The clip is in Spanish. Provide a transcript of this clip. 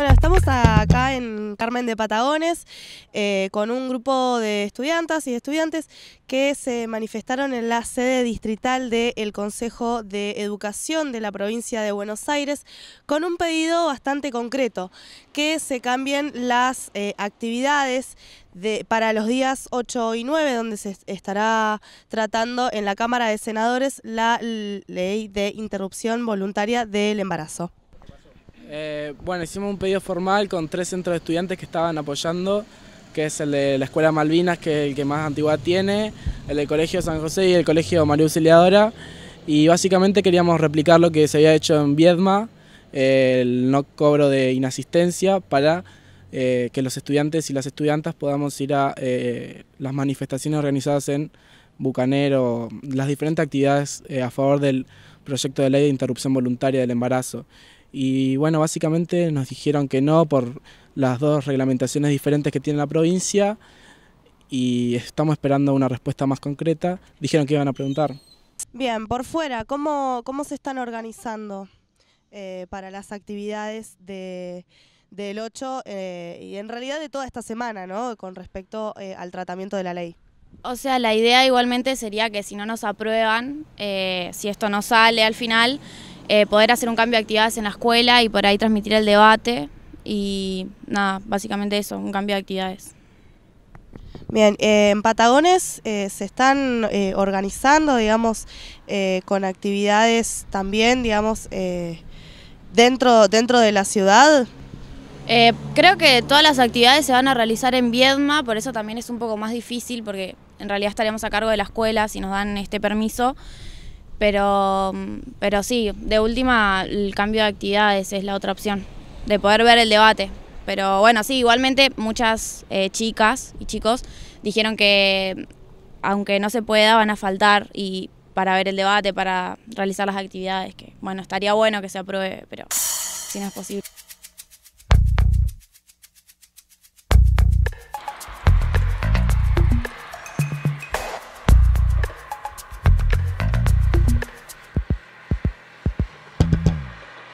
Bueno, estamos acá en Carmen de Patagones eh, con un grupo de estudiantes y estudiantes que se manifestaron en la sede distrital del Consejo de Educación de la provincia de Buenos Aires con un pedido bastante concreto, que se cambien las eh, actividades de, para los días 8 y 9, donde se estará tratando en la Cámara de Senadores la ley de interrupción voluntaria del embarazo. Eh, bueno, hicimos un pedido formal con tres centros de estudiantes que estaban apoyando, que es el de la Escuela Malvinas, que es el que más antigua tiene, el del Colegio San José y el Colegio María Auxiliadora. Y básicamente queríamos replicar lo que se había hecho en Viedma, eh, el no cobro de inasistencia, para eh, que los estudiantes y las estudiantas podamos ir a las manifestaciones organizadas en Bucanero, las diferentes actividades a favor del proyecto de ley de interrupción voluntaria del embarazo. Y bueno, básicamente nos dijeron que no por las dos reglamentaciones diferentes que tiene la provincia y estamos esperando una respuesta más concreta. Dijeron que iban a preguntar. Bien, por fuera, ¿cómo, cómo se están organizando eh, para las actividades del 8 eh, y en realidad de toda esta semana, ¿no? Con respecto eh, al tratamiento de la ley. O sea, la idea igualmente sería que si no nos aprueban, si esto no sale al final, eh, poder hacer un cambio de actividades en la escuela y por ahí transmitir el debate y nada, básicamente eso, un cambio de actividades. Bien, eh, en Patagones eh, se están organizando, digamos, con actividades también, digamos, dentro, dentro de la ciudad. creo que todas las actividades se van a realizar en Viedma, por eso también es un poco más difícil, porque en realidad estaríamos a cargo de la escuela si nos dan este permiso. Pero, pero sí, de última el cambio de actividades es la otra opción, de poder ver el debate. Pero bueno, sí, igualmente muchas eh, chicas y chicos dijeron que aunque no se pueda van a faltar y para ver el debate, para realizar las actividades, que bueno, estaría bueno que se apruebe, pero si no es posible.